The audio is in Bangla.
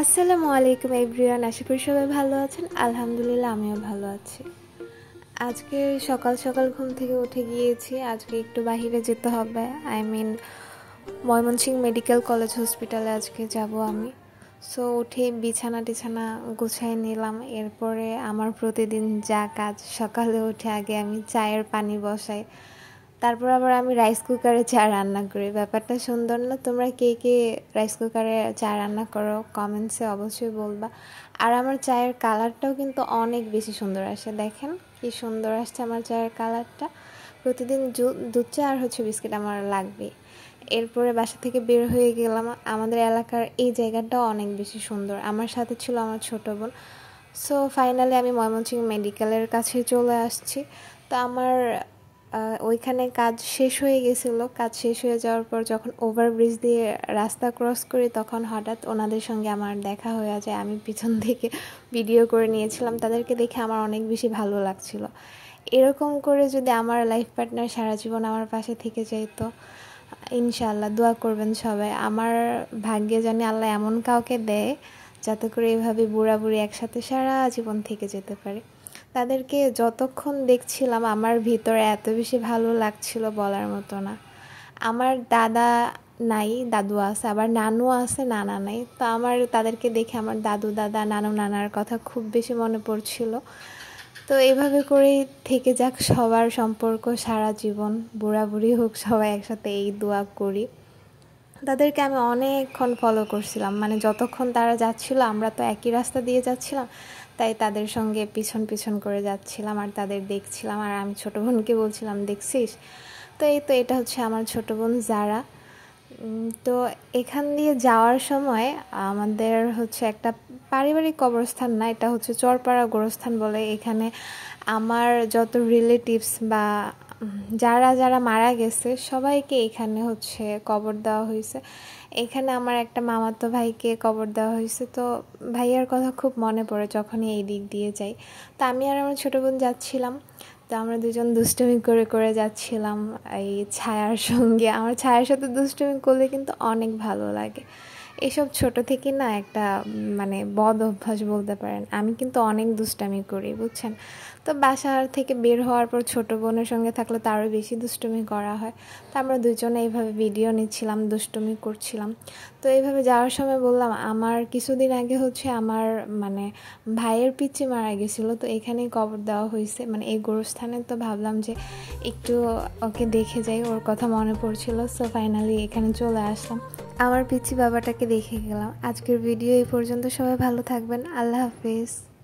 আসসালামু আলাইকুম এভরিওয়ান আশা করি সবাই ভালো আছেন আলহামদুলিল্লাহ আমিও ভালো আছি আজকে সকাল সকাল ঘুম থেকে উঠে গিয়েছি আজকে একটু বাহিরে যেতে হবে I mean Mymensingh medical college হসপিটালে আজকে যাব আমি সো উঠে বিছানা টিছানা গুছাই নিলাম এরপরে আমার প্রতিদিন যা কাজ সকালে উঠে আগে আমি চায়ের পানি বসাই তারপর আবার আমি রাইস কুকারে চা রান্না করি ব্যাপারটা সুন্দর না তোমরা কে কে রাইস কুকারে চা রান্না করো কমেন্টসে অবশ্যই বলবা আর আমার চায়ের কালারটাও কিন্তু অনেক বেশি সুন্দর আসে দেখেন কি সুন্দর আসছে আমার চায়ের কালারটা প্রতিদিন দুধ চা আর হচ্ছে বিস্কিট আমার লাগবে এরপরে বাসা থেকে বের হয়ে গেলাম আমাদের এলাকার এই জায়গাটা অনেক বেশি সুন্দর আমার সাথে ছিল আমার ছোটো বোন সো ফাইনালি আমি ময়মনসিংহ মেডিকেলের কাছে চলে আসছি তো আমার ওইখানে কাজ শেষ হয়ে গেছিলো কাজ শেষ হয়ে যাওয়ার পর যখন ওভারব্রিজ দিয়ে রাস্তা ক্রস করি তখন হঠাৎ ওনাদের সঙ্গে আমার দেখা হয়ে যায় আমি পিছন থেকে ভিডিও করে নিয়েছিলাম তাদেরকে দেখে আমার অনেক বেশি ভালো লাগছিল এরকম করে যদি আমার লাইফ পার্টনার সারা জীবন আমার পাশে থেকে যেত ইনশাল্লাহ দোয়া করবেন সবাই আমার ভাগ্যে জানি আল্লাহ এমন কাউকে দেয় যাতে করে এভাবে বুড়া বুড়ি একসাথে সারা জীবন থেকে যেতে পারে তাদেরকে যতক্ষণ দেখছিলাম আমার ভিতরে এত বেশি ভালো লাগছিল বলার মতো না আমার দাদা নাই দাদু আছে আবার নানু আছে নানা নাই তো আমার তাদেরকে দেখে আমার দাদু দাদা নানু নানার কথা খুব বেশি মনে পড়ছিল তো এভাবে করে থেকে যাক সবার সম্পর্ক সারা জীবন বুড়ি হোক সবাই একসাথে এই দোয়া করি তাদেরকে আমি অনেকক্ষণ ফলো করছিলাম মানে যতক্ষণ তারা যাচ্ছিল আমরা তো একই রাস্তা দিয়ে যাচ্ছিলাম তাই তাদের সঙ্গে পিছন পিছন করে যাচ্ছিলাম আর তাদের দেখছিলাম আর আমি ছোটো বোনকে বলছিলাম দেখছিস তো এই তো এটা হচ্ছে আমার ছোট বোন যারা তো এখান দিয়ে যাওয়ার সময় আমাদের হচ্ছে একটা পারিবারিক কবরস্থান না এটা হচ্ছে চরপাড়া গোরস্থান বলে এখানে আমার যত রিলেটিভস বা যারা যারা মারা গেছে সবাইকে এখানে হচ্ছে কবর দেওয়া হয়েছে এখানে আমার একটা মামাতো ভাইকে কবর দেওয়া হয়েছে তো ভাইয়ার কথা খুব মনে পড়ে যখনই এই দিক দিয়ে যাই তো আমি আর আমার ছোটো বোন যাচ্ছিলাম তো আমরা দুজন দুষ্টুমি করে করে যাচ্ছিলাম এই ছায়ার সঙ্গে আমার ছায়ার সাথে দুষ্টুমি করলে কিন্তু অনেক ভালো লাগে এসব ছোট থেকে না একটা মানে বদ অভ্যাস বলতে পারেন আমি কিন্তু অনেক দুষ্টামি করি বুঝছেন তো বাসার থেকে বের হওয়ার পর ছোট বোনের সঙ্গে থাকলে তারও বেশি দুষ্টুমি করা হয় তো আমরা দুজনে এইভাবে ভিডিও নিচ্ছিলাম দুষ্টুমি করছিলাম তো এইভাবে যাওয়ার সময় বললাম আমার কিছুদিন আগে হচ্ছে আমার মানে ভাইয়ের পিচি মারা গেছিলো তো এখানেই কবর দেওয়া হয়েছে মানে এই গোরস্থানে তো ভাবলাম যে একটু ওকে দেখে যাই ওর কথা মনে পড়ছিল সো ফাইনালি এখানে চলে আসলাম আমার পিচ্ছি বাবাটাকে দেখে গেলাম আজকের ভিডিও এই পর্যন্ত সবাই ভালো থাকবেন আল্লাহ হাফিজ